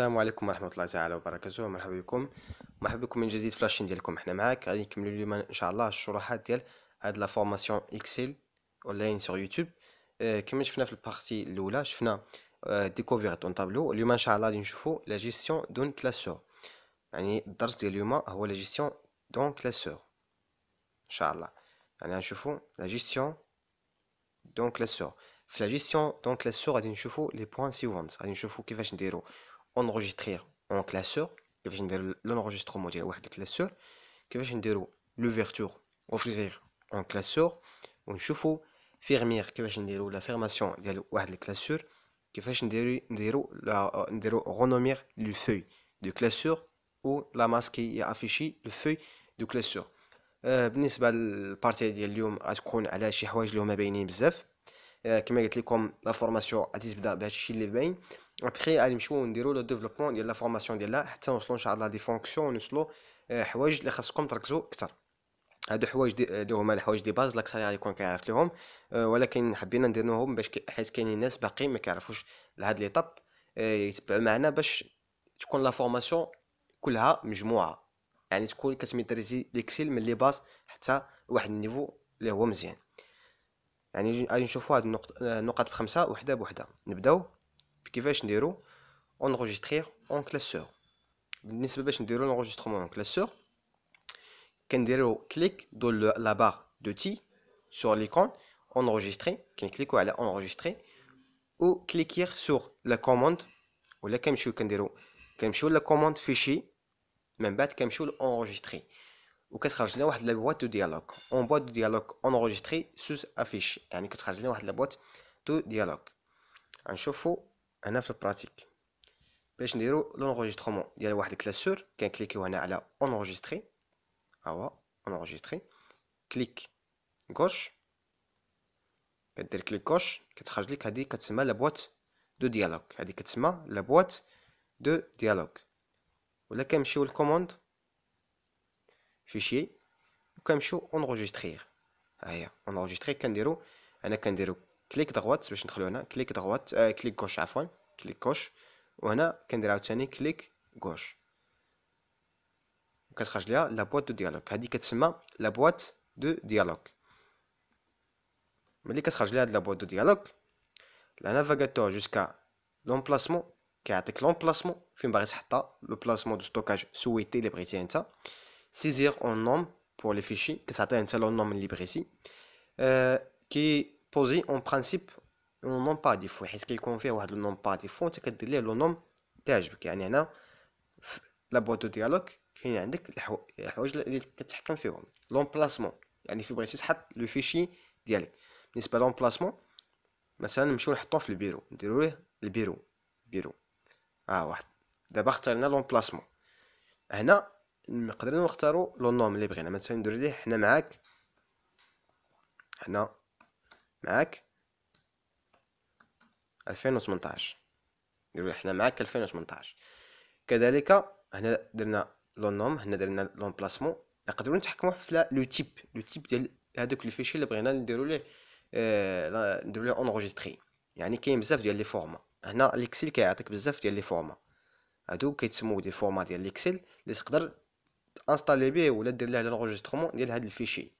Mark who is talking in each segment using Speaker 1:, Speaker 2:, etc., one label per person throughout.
Speaker 1: السلام عليكم ورحمة الله تعالى وبركاته مرحبا بكم مرحبا بكم من جديد فلاشين ديالكم حنا معاك غادي نكملو اليوم ان شاء الله الشروحات ديال هاد لا فورماسيون اكسل اونلاين سور يوتيوب آه، كما شفنا في البارتي الاولى شفنا اه ديكوفير اون طابلو اليوم ان شاء الله غادي نشوفو لا جيستيون دون كلاسور يعني الدرس ديال اليوم هو لا جيستيون دون كلاسور ان شاء الله يعني غنشوفو لا جيستيون دون كلاسور في لا جيستيون دون كلاسور غادي نشوفو لي بوان سيفونت غادي نشوفو كيفاش نديرو انغوجيستريغ اون كلاسور كيفاش ندير لونغوجيسترومون ديال واحد الكلاسور كيفاش نديرو لوفيرتور اوفريغ اون كلاسور ونشوفو فيرمير كيفاش نديرو لا فيرماسيون ديال واحد الكلاسور كيفاش نديرو نديرو لا نديرو غونومير لو فوي دو كلاسور او لا ماسك كي افيشي لو فوي دو كلاسور بالنسبه للبارتي ديال اليوم غتكون على شي حوايج اللي هما باينين بزاف آه كما قلت لكم لا فورماسيون غادي تبدا بهذا الشيء اللي باين ابخي غادي نمشيو نديرو لو ديفلوبمون ديال لا فورماسيون ديالها حتى نوصلو ان شاء الله دي فونكسيون ونوصلو آه، حوايج اللي خاصكم تركزو اكثر هادو حوايج اللي هما الحوايج دي باز غادي يكون كيعرف ليهم آه، ولكن حبينا نديرهم باش حيت كاينين ناس باقي ما كيعرفوش لهاد طاب آه، يتبعوا معنا باش تكون لا فورماسيون كلها مجموعه يعني تكون كتميتريزي ليكسيل من لي باز حتى واحد النيفو اللي هو مزيان يعني غادي نشوفوا هاد النقط النقط بخمسه وحده بوحده نبداو Qui va être enregistré en classeur. Vous n'avez pas en classeur. Vous clique dans la barre d'outils sur l'icône enregistrer. ou cliquer sur la commande. Vous sur la commande fichier. Vous cliquez sur la commande fichier. Vous cliquez sur la boîte de dialogue. En boîte de dialogue enregistrer sous affiche. Vous cliquez sur la boîte de dialogue. Un chauffe هنا في البراتيك باش نديرو لونغوجيسترومون ديال واحد الكلاسور كنكليكيو هنا على اونغوجيستري ها هو اونغوجيستري كليك غوش كدير كليك غوش كتخرج لك هادي كتسمى لابوات دو ديالوغ هادي كتسمى لابوات دو ديالوغ ولا كنمشيو للكوموند فيشي وكنمشيو اونغوجيستري ها هي اونغوجيستري كنديرو انا كنديرو كليك دغوات باش ندخلو هنا كليك دغوات آه كليك غوش عفوا كليك كوش وهنا كندير عاوتاني كليك كوش كتخرج ليها لا بواط دو ديالوج هادي كتسمى لا بواط دو ديالوج ملي كتخرج ليها هاد لا بواط دو ديالوج لا نافيغاتور جوسكا لومبلاسمون كيعطيك لومبلاسمون فين باغي تحطها لو بلاسمون دو ستوكاج سويتي اللي بغيتي انت سيزير اون نوم بور لي فيشي كتعطيه انت لو نوم اللي بغيتي أه كي بوزي اون برانسيب لو نوم با ديفو حيت كيكون فيه واحد لو نوم با ديفو انت كدير ليه لو نوم تعجبك يعني هنا في لا بوات دو ديالوك كاين عندك الحوايج اللي كتحكم فيهم لومبلاسمون يعني في بغيتي تحط لو فيشي ديالك بالنسبه لومبلاسمون مثلا نمشيو نحطو في البيرو نديرو ليه البيرو بيرو ها آه واحد دابا اخترنا لومبلاسمون هنا نقدروا نختاروا لو نوم اللي بغينا مثلا ندير ليه حنا معاك هنا معاك 2018 احنا حنا معاك 2018 كذلك هنا درنا لونوم نوم هنا درنا لومبلاسمون نقدروا نتحكموا في لو تيب لو تيب ديال هذوك لي فيشي اللي بغينا نديروا ليه آه، نديروا ليه اونغوجيستري يعني كاين بزاف ديال لي فورما هنا الاكسل كيعطيك بزاف ديال لي فورما هادو كيتسموا دي فورما ديال الاكسل اللي تقدر تانستالي بيه ولا دير ليه لونغوجيسترومون ديال هاد الفيشي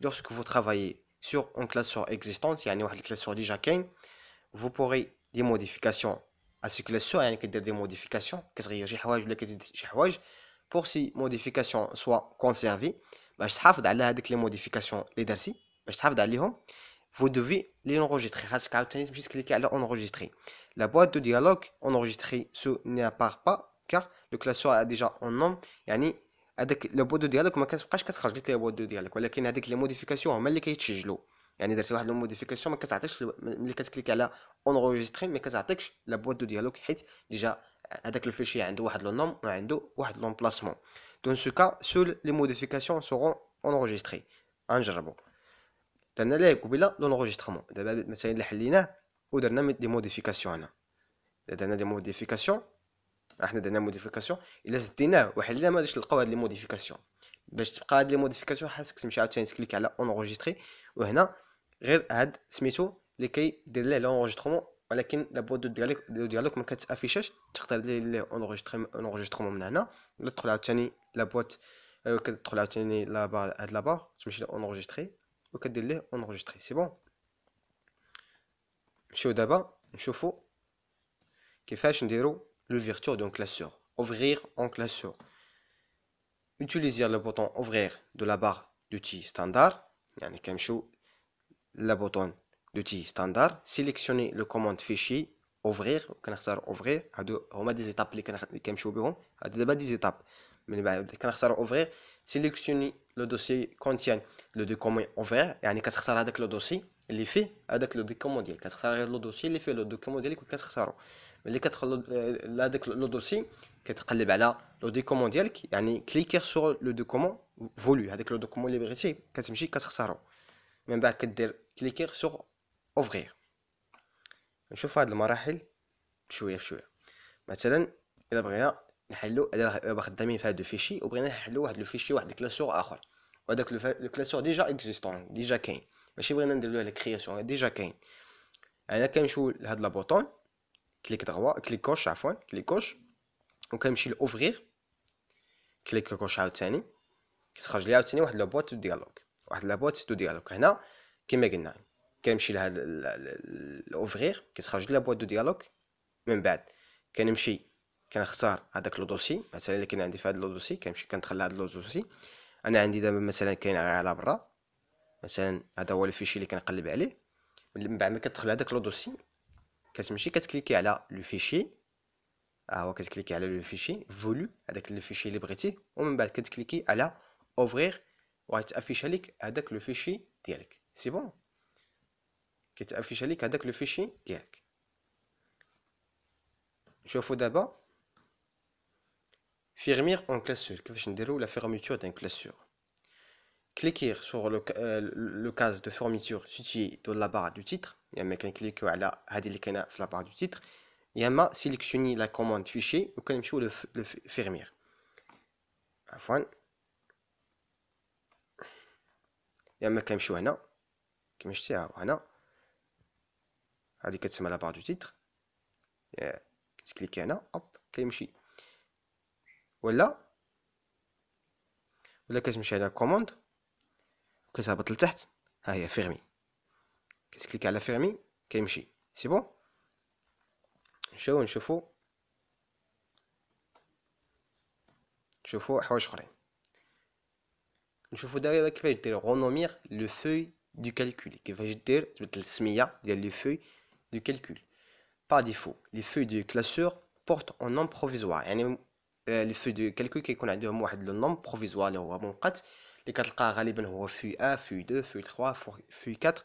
Speaker 1: lorsque vous travaillez sur une classeur existante, يعني واحد classeur déjà كاين, vous pourrez des modifications à ce classeur, يعني كدير des modifications, كتغير شي حوايج ولا كتزيد شي pour pour ces modifications soient conservées باش تحافظ على هذيك لي modifications اللي درتي باش تحافظ عليهم vous devez les enregistrer. خاصك عاوتاني تمشي تكليكي على enregistrer. La boîte de dialogue enregistrée, ce n'apparaît pas car le classeur a déjà un nom يعني هذاك لو بودو ديالك ما كتبقاش كتخرج لك لو بودو ديالك ولكن هذيك لي موديفيكاسيون هما اللي كيتسجلوا يعني درتي واحد الموديفيكاسيون ما كتعطيكش ملي كتكليك على ريجستري ما كتعطيكش لا بودو ديالك حيت ديجا هذاك الفيشي عنده واحد لو نوم وعنده واحد بلاسمون دون سو كا سول لي موديفيكاسيون سورون ريجستري غنجربو درنا ليه قبيله لونغوجيسترمون دابا مثلا اللي حليناه ودرنا دي موديفيكاسيون هنا درنا دي موديفيكاسيون احنا درنا موديفيكاسيون الا زديناه لا ما غاديش نلقاو هاد لي موديفيكاسيون باش تبقى هاد لي موديفيكاسيون خاصك تمشي عاوتاني تكليك على اونغوجيستري وهنا غير هاد سميتو اللي كيدير ليه لونغوجيسترومون ولكن لا بواد دو ديالك دو ديالوك ما كتافيشاش تقدر دير ليه اونغوجيسترومون من هنا ولا تدخل عاوتاني لا بواد آه، كتدخل عاوتاني لا با هاد لا با تمشي لونغوجيستري وكدير ليه اونغوجيستري سي بون نمشيو دابا نشوفو كيفاش نديرو l'ouverture d'un classeur. Ouvrir un classeur. Utiliser le bouton ouvrir de la barre d'outils standard. Yani, comme show, le bouton d'outils standard. Sélectionner le commande fichier ouvrir. Ou canard ouvrir. À deux, on a des étapes. Les canards, comme show, à deux, des étapes. Mais bah, les canards ouvrir. Sélectionner le dossier contient le document ouvert. Et on a avec le dossier. Il est fait avec le document. Il est fait le dossier Il est fait le document. ملي كتدخل لهداك لو دوسي كتقلب على لو ديكومون ديالك يعني كليكي سور لو دوكومون فولو هذاك لو دوكومون اللي بغيتي كتمشي كتختارو من بعد كدير كليكي سور اوفغيغ نشوف هاد المراحل بشويه بشويه مثلا الا بغينا نحلو دابا خدامين في هاد الفيشي وبغينا نحلو واحد لو فيشي واحد الكلاسور اخر وهداك لو كلاسور ديجا اكزيستون ديجا كاين ماشي بغينا نديرلو على كرياسيون ديجا كاين انا كنمشيو لهاد لابوطون كليك دغوا كليك كوش عفوا كليك كوش وكنمشي لاوفغيغ كليك كوش عاوتاني كتخرج لي عاوتاني واحد لابوات دو ديالوغ واحد لابوات دو ديالوغ هنا كما قلنا كنمشي لهاد لاوفغيغ كتخرج لي لابوات دو ديالوغ من بعد كنمشي كنختار هذاك لو دوسي مثلا اللي كاين عندي في هذا لو دوسي كنمشي كندخل لهاد لو دوسي انا عندي دابا مثلا كاين على برا مثلا هذا هو الفيشي اللي كنقلب عليه من بعد ما كتدخل هذاك لو دوسي Quand tu cliques à la le fichier, ah ou quand tu le fichier voulu, avec le fichier libre ou oh, même bah, quand tu cliques à la ouvrir, ou à afficher avec le fichier direct. C'est bon. Quand tu affiches avec le fichier direct. je faut d'abord fermer en classe je ne déroule la fermeture d'une clôture. Cliquer sur le euh, cas de fermeture située dans la barre du titre. يا اما كنكليكيو على هذه اللي كاينه في لابار دو تيتر يا اما سيليكسيوني لا كوموند فيشي وكنمشيو فيرمير عفوا يا اما كنمشيو هنا كما شتي ها هنا هذه كتسمى لابار دو تيتر كتكليكي هنا اوب كيمشي ولا ولا كتمشي على كوموند كتهبط لتحت ها هي فيرمي Si je clique sur la ferme, ça C'est bon. Maintenant, je vais... Je vais faire autre Je vais renommer les feuilles Je le de feuille du calcul. Par défaut, les feuilles de classeur portent un nom provisoire. Euh, les feuilles de calcul ont un nom provisoire. Les calculs sont souvent feuilles 1, feuilles 2, feuilles 3, feuilles 4.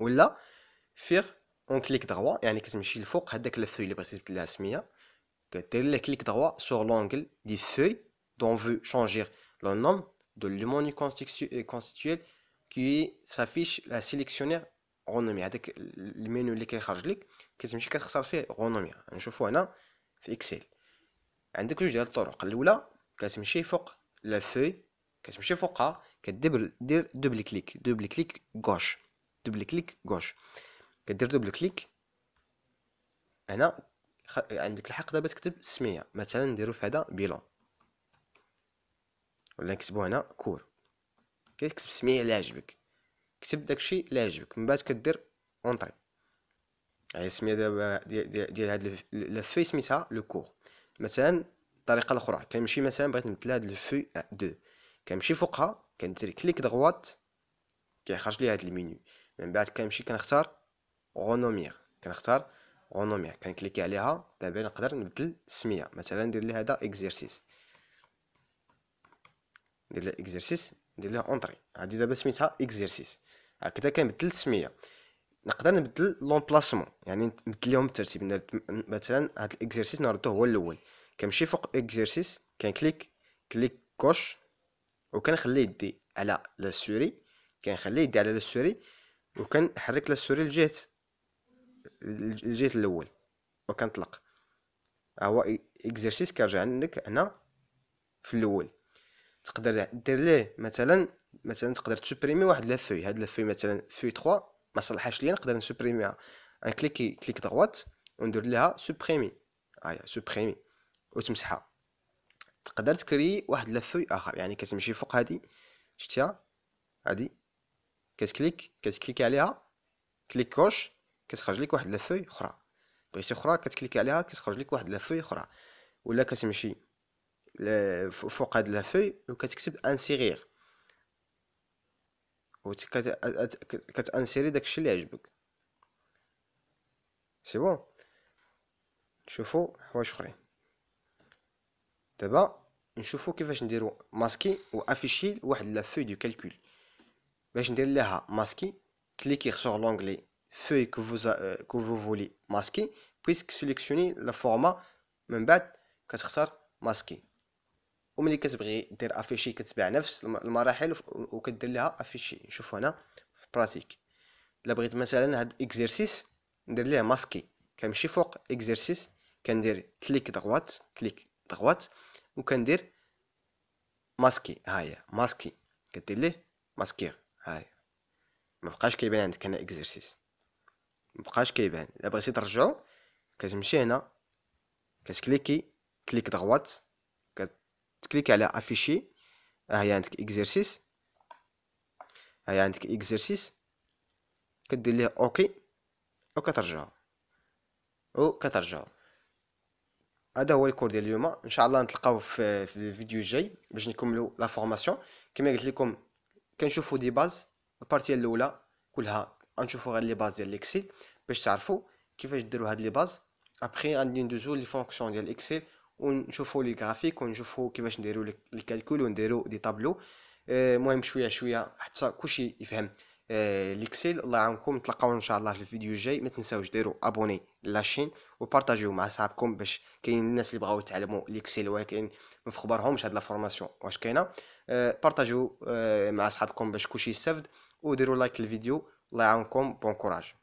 Speaker 1: ولا فيغ اون كليك دغوا يعني كتمشي لفوق هذاك الفوي اللي بغيتي تبدل لها السميه كدير لي كليك دغوا سور لونغل دي فوي دون فو شونجير لو نوم دو موني كونستيتيويل كي سافيش لا سيليكسيونير رونومي هذاك المينو اللي كيخرج لك كتمشي كتخسر فيه غونومي نشوفو هنا في اكسل عندك جوج ديال الطرق الاولى كتمشي فوق لا فوي كتمشي فوقها كدير دير دوبل كليك دوبل كليك غوش دوبل كليك غوش كدير دوبل كليك هنا خ... عندك الحق دابا تكتب السميه مثلا نديرو في هذا بيلون ولا نكتبو هنا كور كتكتب السميه اللي عجبك كتب داكشي اللي عجبك من بعد كدير اونطري هاي السميه دابا ديال هاد لفي سميتها لو كور مثلا الطريقه الاخرى كنمشي مثلا بغيت نبدل هاد لفي 2 كنمشي فوقها كندير كليك دغوات كيخرج لي هاد المينيو من بعد كنمشي كنختار غونومير كنختار غونومير كنكليكي عليها دابا نقدر نبدل السميه مثلا ندير لي هذا اكزرسيس ندير لها اكزرسيس ندير لها اونطري هادي دابا سميتها اكزرسيس هكذا كنبدل السميه نقدر نبدل لومبلاسمون يعني نبدل لهم الترتيب مثلا هاد الاكزرسيس نردوه هو الاول كنمشي فوق اكزرسيس كنكليك كليك كوش وكنخلي يدي على لا سوري كنخلي يدي على لا سوري وكان حرك السوري لجهة الجيت الاول ها هو اكزرسيس كيرجع عندك هنا في الاول تقدر دير ليه مثلا مثلا تقدر تسوبريمي واحد لا في هاد لا في مثلا في 3 ما صلحاش ليا نقدر نسوبريميها ان كليكي كليك دروات وندير لها سوبريمي هايا آه سوبريمي وتمسحها تقدر تكري واحد لا اخر يعني كتمشي فوق هادي شتيها هادي كتكليك كتكليك عليها كليك كوش كتخرج لك واحد لافوي اخرى بغيتي اخرى كتكليك عليها كتخرج لك واحد لافوي اخرى ولا كتمشي فوق هاد لافوي وكتكتب انسيغير و كتانسيري داكشي اللي عجبك سي بون نشوفو حوايج اخرين دابا نشوفو كيفاش نديرو ماسكي وافيشي واحد لافوي دو كالكول باش ندير لها ماسكي كليكي سور لونغلي فوي كو كو فو فولي ماسكي بويسك سيليكسيوني لا فورما من بعد كتختار ماسكي وملي كتبغي دير افيشي كتبع نفس المراحل وكدير لها افيشي نشوف هنا في براتيك الا بغيت مثلا هاد اكزرسيس ندير ليه ماسكي كنمشي فوق اكزرسيس كندير كليك دغوات كليك دغوات وكندير ماسكي هاهي ماسكي كدير ليه ماسكير هاي ما بقاش كيبان عندك انا اكزرسيس ما بقاش كيبان الا بغيتي ترجعو كتمشي هنا كتكليكي كليك دغوات كتكليكي على افيشي ها هي عندك اكزرسيس ها هي عندك اكزرسيس كدير ليه اوكي وكترجعو وكترجعو هذا هو الكور ديال اليوم ان شاء الله نتلقاو في الفيديو الجاي باش نكملوا لا فورماسيون كما قلت لكم كنشوفوا دي باز البارتيه الاولى كلها غنشوفوا غير لي باز ديال الاكسل باش تعرفوا كيفاش ديروا هاد لي باز ابخي غادي ندوزو لي فونكسيون ديال الاكسل ونشوفوا لي غرافيك ونشوفوا كيفاش نديروا كالكول ونديروا دي طابلو euh، المهم شويه شويه حتى كلشي يفهم آه، ليكسيل الله يعاونكم نتلاقاو ان شاء الله في الفيديو الجاي ما تنساوش ديروا ابوني لاشين وبارطاجيو مع صحابكم باش كاين الناس اللي بغاو يتعلموا ليكسيل ولكن ما في خبرهمش هاد لا فورماسيون واش كاينه آه، بارطاجيو آه، مع صحابكم باش كلشي يستافد وديروا لايك للفيديو الله يعاونكم بون كوراج